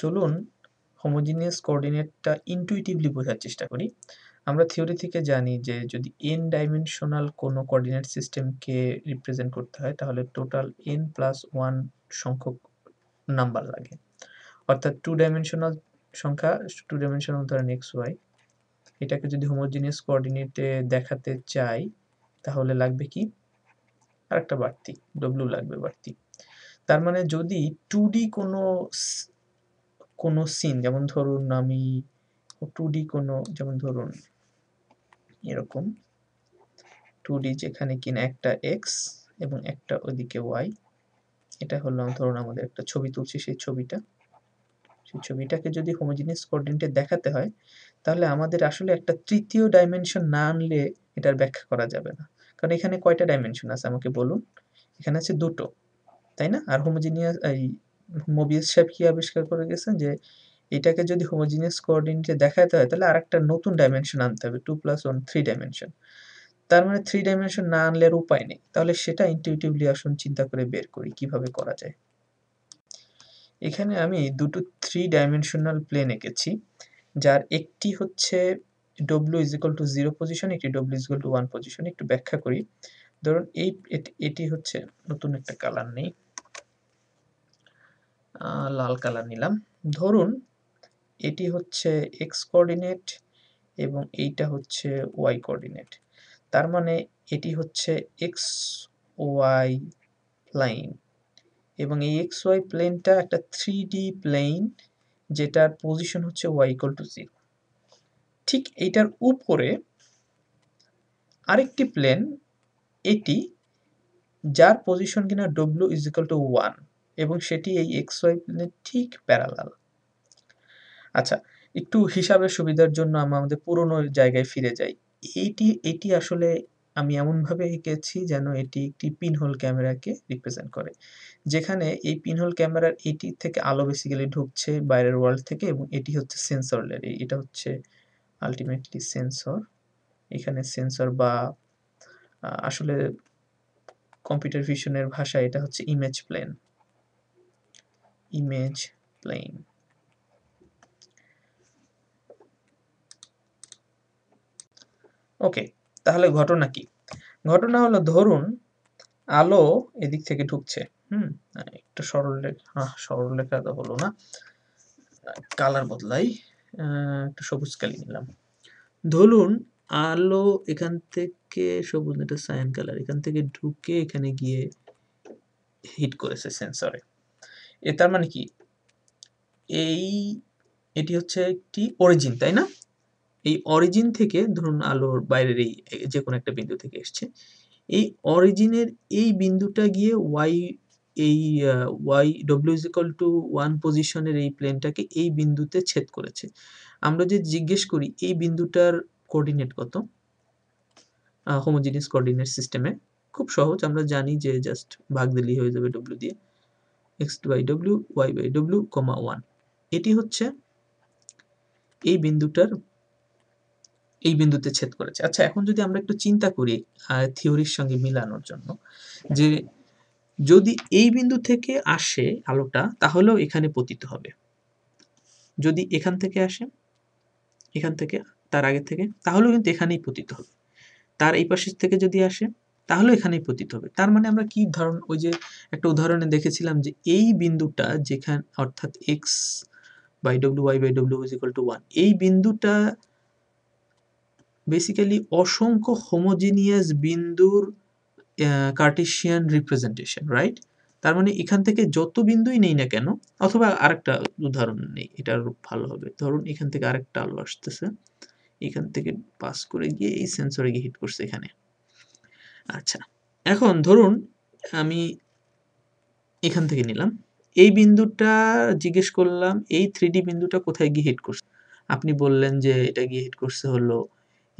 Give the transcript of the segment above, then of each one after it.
চলুন হোমোজিনিয়াস কোঅর্ডিনেটটা ইনটুইটিভলি বোঝার চেষ্টা করি আমরা থিওরি থেকে জানি যে যদি এন ডাইমেনশনাল কোনো কোঅর্ডিনেট সিস্টেমকে রিপ্রেজেন্ট করতে হয় তাহলে টোটাল এন প্লাস ওয়ান সংখ্যক নাম্বার লাগে অর্থাৎ টু ডাইমেনশনাল সংখ্যা টু ডাইমেনশনাল ধরেন এক্স ওয়াই এটাকে যদি হোমোজিনিয়াস কোঅর্ডিনেটে দেখাতে চাই তাহলে লাগবে কি আরেকটা বাড়তি ডব্লিউ লাগবে বাড়তি তার মানে যদি টু ডি কোনো কোনো সিন যেমন ধরুন আমি টু ডি কোনো যেমন ধরুন এরকম টু ডি যেখানে কিনা একটা এক্স এবং একটা ওদিকে ওয়াই এটা হলো ধরুন আমাদের একটা ছবি তুলছি সেই ছবিটা সেই ছবিটাকে যদি হোমোজিনিয়াস কোঅর্ডিনেটে দেখাতে হয় তাহলে আমাদের আসলে একটা তৃতীয় ডাইমেনশন না আনলে এটার ব্যাখ্যা করা যাবে না কারণ এখানে কয়টা ডাইমেনশন আছে আমাকে বলুন এখানে আছে দুটো তাই না আর হোমোজিনিয়াস এই মোবিয়াস সাহেব কি আবিষ্কার করে গেছেন যে এটাকে যদি হোমোজিনিয়াস কোঅর্ডিনেটে দেখাতে হয় তাহলে আরেকটা নতুন ডাইমেনশন আনতে হবে two plus one three dimension তার মানে থ্রি ডাইমেনশন না আনলে আর উপায় নেই তাহলে সেটা ইনটিউটিভলি আসুন চিন্তা করে বের করি কিভাবে করা যায় এখানে আমি দুটো থ্রি ডাইমেনশনাল প্লেন এঁকেছি যার একটি হচ্ছে W is equal to zero position একটি W is equal to one position একটু ব্যাখ্যা করি ধরুন এই এটি হচ্ছে নতুন একটা কালার নেই লাল কালার নিলাম ধরুন এটি হচ্ছে এক্স কোঅর্ডিনেট এবং এইটা হচ্ছে ওয়াই কোঅর্ডিনেট তার মানে এটি হচ্ছে এক্স ওয়াই প্লেন এবং এই এক্স ওয়াই প্লেনটা একটা থ্রি ডি প্লেন যেটার পজিশন হচ্ছে ওয়াই ইকুয়াল টু জিরো ঠিক এইটার উপরে আরেকটি প্লেন এটি যার পজিশন কিনা W is equal to one এবং সেটি এই এক্স ওয়াই প্লেনের ঠিক প্যারালাল আচ্ছা একটু হিসাবের সুবিধার জন্য আমরা আমাদের পুরনো জায়গায় ফিরে যাই এইটি এটি আসলে আমি এমনভাবে এঁকেছি যেন এটি একটি পিনহোল ক্যামেরাকে রিপ্রেজেন্ট করে যেখানে এই পিনহোল ক্যামেরার এটি থেকে আলো বেসিক্যালি ঢুকছে বাইরের ওয়ার্ল্ড থেকে এবং এটি হচ্ছে সেন্সর লেয়ার এটা হচ্ছে আলটিমেটলি সেন্সর এখানে সেন্সর বা আসলে কম্পিউটার ভিশনের ভাষা এটা হচ্ছে image plane image plane. Okay তাহলে ঘটনা কি ঘটনা হলো ধরুন আলো এদিক থেকে ঢুকছে হুম একটা সরলরেখা সরলরেখা তো হলো না কালার বদলাই একটা সবুজ কালি নিলাম ধরুন আলো এখান থেকে সবুজ এটা সায়ান কালার এখান থেকে ঢুকে এখানে গিয়ে হিট করেছে সেন্সরে এ তার মানে কি এই এটি হচ্ছে একটি অরিজিন তাই না এই অরিজিন থেকে ধরুন আলোর বাইরের এই যে কোনো একটা বিন্দু থেকে এসছে এই অরিজিনের এই বিন্দুটা গিয়ে ওয়াই এই Y W is equal to one পজিশনের এই প্লেনটাকে এই বিন্দুতে ছেদ করেছে আমরা যে জিজ্ঞেস করি এই বিন্দুটার কোঅর্ডিনেট কত হোমোজিনিয়াস কোঅর্ডিনেট সিস্টেমে খুব সহজ আমরা জানি যে জাস্ট ভাগ দিলেই হয়ে যাবে ডব্লিউ দিয়ে X by W Y by W comma one এটি হচ্ছে এই বিন্দুটার এই বিন্দুতে ছেদ করেছে আচ্ছা এখন যদি আমরা একটু চিন্তা করি থিওরির সঙ্গে মিলানোর জন্য যে যদি এই বিন্দু থেকে আসে আলোটা তাহলেও এখানে পতিত হবে যদি এখান থেকে আসে এখান থেকে তার আগে থেকে তাহলেও কিন্তু এখানেই পতিত হবে তার এই পাশের থেকে যদি আসে তাহলে এখানেই পতিত হবে তার মানে আমরা কি ধরন ওই যে একটা উদাহরণে দেখেছিলাম যে এই বিন্দুটা যেখানে অর্থাৎ X by W Y by W is equal to one এই বিন্দুটা বেসিক্যালি অসংখ্য হোমোজিনিয়াস বিন্দুর কার্টেশিয়ান রিপ্রেজেন্টেশন রাইট তার মানে এখান থেকে যত বিন্দুই নেই না কেন অথবা আরেকটা উদাহরণ নেই এটার ভালো হবে ধরুন এখান থেকে আরেকটা আলো আসতেছে এখান থেকে পাস করে গিয়ে এই সেন্সরে গিয়ে হিট করছে এখানে আচ্ছা এখন ধরুন আমি এখান থেকে নিলাম এই বিন্দুটা জিজ্ঞেস করলাম এই থ্রি বিন্দুটা কোথায় গিয়ে হিট করছে আপনি বললেন যে এটা গিয়ে হিট করছে হলো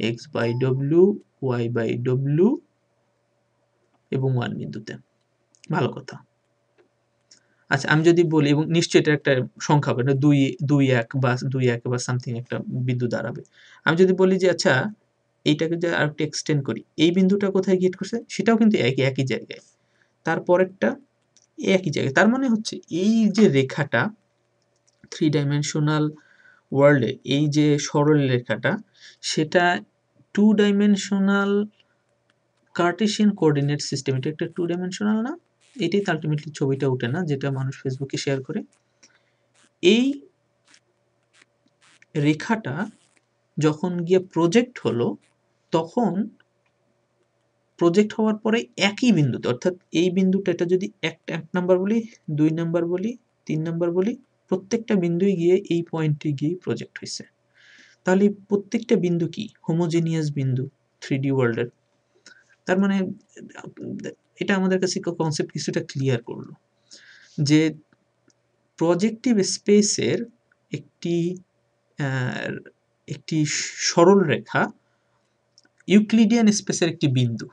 X by W Y by W এবং ওয়ান বিন্দুতে ভালো কথা আচ্ছা আমি যদি বলি এবং নিশ্চয়ই এটা একটা সংখ্যা হবে দুই দুই এক বা দুই এক বা সামথিং একটা বিন্দু দাঁড়াবে আমি যদি বলি যে আচ্ছা এইটাকে যদি আর একটু এক্সটেন্ড করি এই বিন্দুটা কোথায় গিয়ে করছে সেটাও কিন্তু একই একই জায়গায় তারপরেরটা একই জায়গায় তার মানে হচ্ছে এই যে রেখাটা থ্রি ডাইমেনশনাল ওয়ার্ল্ডে এই যে সরল রেখাটা সেটা two dimensional Cartesian coordinate system এটা একটা টু ডাইমেনশনাল না এটাই তো আলটিমেটলি ছবিটা ওঠে না যেটা মানুষ ফেসবুকে শেয়ার করে এই রেখাটা যখন গিয়ে প্রজেক্ট হলো তখন প্রজেক্ট হওয়ার পরে একই বিন্দুতে অর্থাৎ এই বিন্দুটা এটা যদি এক এক নাম্বার বলি দুই নাম্বার বলি তিন নাম্বার বলি প্রত্যেকটা বিন্দুই গিয়ে এই পয়েন্টে গিয়ে প্রজেক্ট হয়েছে তাহলে প্রত্যেকটা বিন্দু কি হোমোজেনিয়াস বিন্দু থ্রি ডি ওয়ার্ল্ডের তার মানে এটা আমাদের কাছে কনসেপ্ট কিছুটা ক্লিয়ার করলো যে প্রজেক্টিভ স্পেসের একটি একটি সরল রেখা ইউক্লিডিয়ান স্পেসের একটি বিন্দু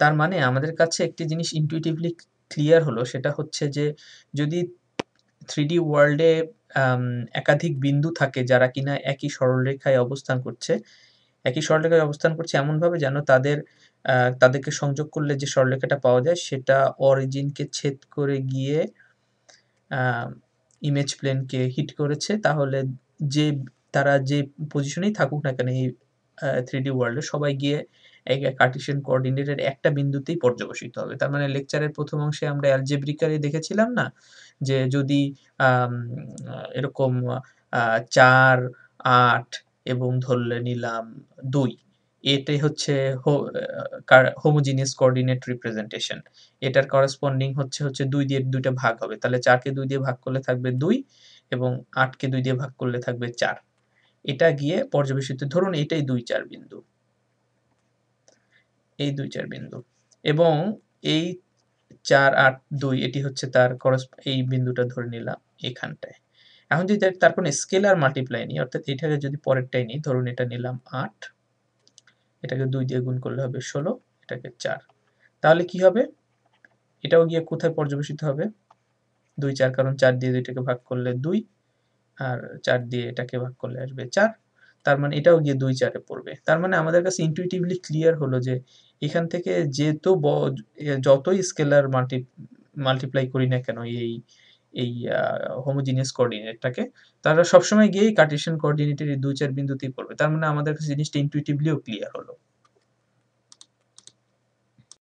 তার মানে আমাদের কাছে একটি জিনিস ইনটুইটিভলি ক্লিয়ার হলো সেটা হচ্ছে যে যদি থ্রিডি ওয়ার্ল্ডে একাধিক বিন্দু থাকে যারা কিনা একই সরলরেখায় অবস্থান করছে একই সরলরেখায় অবস্থান করছে এমনভাবে যেন তাদের তাদেরকে সংযোগ করলে যে সরলরেখাটা পাওয়া যায় সেটা অরিজিনকে ছেদ করে গিয়ে ইমেজ প্লেনকে হিট করেছে তাহলে যে তারা যে পজিশনেই থাকুক না কেন এই থ্রি ডি ওয়ার্ল্ডে সবাই গিয়ে কার্টিসিয়ান কোঅর্ডিনেটের একটা বিন্দুতেই পর্যবেসিত হবে তার মানে লেকচারের প্রথম অংশে আমরা অ্যালজেব্রিকারে দেখেছিলাম না যে যদি এরকম চার আট এবং ধরলে নিলাম দুই এটাই হচ্ছে হোমোজিনিয়াস কোঅর্ডিনেট রিপ্রেজেন্টেশন এটার করেসপন্ডিং হচ্ছে হচ্ছে দুই দিয়ে দুইটা ভাগ হবে তাহলে চারকে দুই দিয়ে ভাগ করলে থাকবে দুই এবং আটকে দুই দিয়ে ভাগ করলে থাকবে চার এটা গিয়ে পর্যবেসিত ধরুন এটাই দুই চার বিন্দু এই দুই চার বিন্দু এবং এই চার আট দুই এটি হচ্ছে তার এই বিন্দুটা ধরে নিলাম এখানটায় এখন যদি তার কোনো স্কেলার মাল্টিপ্লাই নিই অর্থাৎ এটাকে যদি পরেরটাই নিই ধরুন এটা নিলাম আট এটাকে দুই দিয়ে গুণ করলে হবে ষোলো এটাকে চার তাহলে কি হবে এটাও গিয়ে কোথায় পর্যবেসিত হবে দুই চার কারণ চার দিয়ে দুইটাকে ভাগ করলে দুই আর চার দিয়ে এটাকে ভাগ করলে আসবে চার তার মানে এটাও গিয়ে দুই চারে পড়বে তার মানে আমাদের কাছে ইন্টুইটিভলি ক্লিয়ার হলো যে এখান থেকে যেহেতু যতই স্কেলার মাল্টি মাল্টিপ্লাই করি না কেন এই এই হোমোজিনিয়াস কোঅর্ডিনেটটাকে তারা সবসময় গিয়েই কার্টেশিয়ান কোঅর্ডিনেটের এই দুই চার বিন্দুতেই পড়বে তার মানে আমাদের কাছে জিনিসটা ইনটুইটিভলিও ক্লিয়ার হলো